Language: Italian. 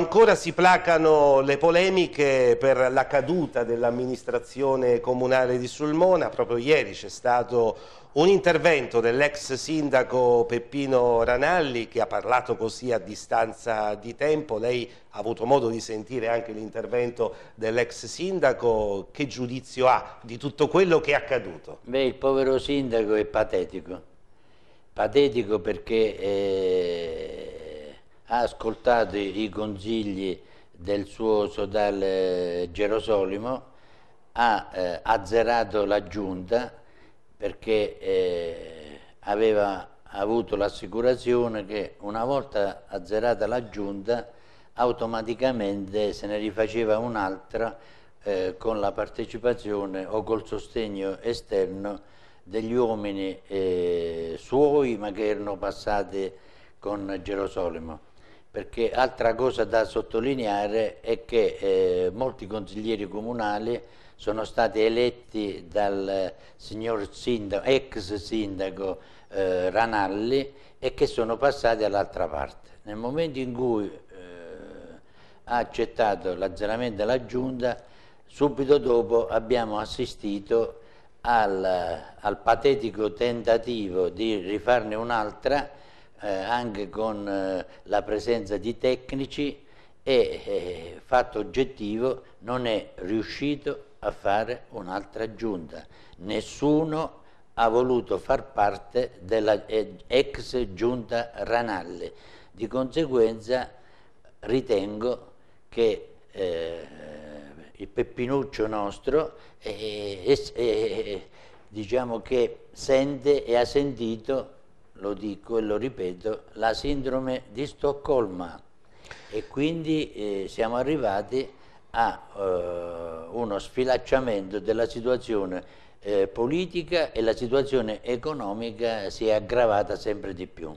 Ancora si placano le polemiche per la caduta dell'amministrazione comunale di Sulmona, proprio ieri c'è stato un intervento dell'ex sindaco Peppino Ranalli che ha parlato così a distanza di tempo, lei ha avuto modo di sentire anche l'intervento dell'ex sindaco, che giudizio ha di tutto quello che è accaduto? Beh, il povero sindaco è patetico, patetico perché... Eh ha ascoltato i consigli del suo sodale Gerosolimo, ha eh, azzerato la giunta perché eh, aveva avuto l'assicurazione che una volta azzerata la giunta automaticamente se ne rifaceva un'altra eh, con la partecipazione o col sostegno esterno degli uomini eh, suoi ma che erano passati con Gerosolimo perché altra cosa da sottolineare è che eh, molti consiglieri comunali sono stati eletti dal eh, signor sindaco, ex sindaco eh, Ranalli e che sono passati all'altra parte. Nel momento in cui eh, ha accettato l'azzeramento della giunta, subito dopo abbiamo assistito al, al patetico tentativo di rifarne un'altra eh, anche con eh, la presenza di tecnici e eh, fatto oggettivo non è riuscito a fare un'altra giunta. Nessuno ha voluto far parte della eh, ex giunta Ranalli. Di conseguenza ritengo che eh, il Peppinuccio nostro eh, eh, eh, eh diciamo che sente e ha sentito lo dico e lo ripeto, la sindrome di Stoccolma e quindi eh, siamo arrivati a eh, uno sfilacciamento della situazione eh, politica e la situazione economica si è aggravata sempre di più.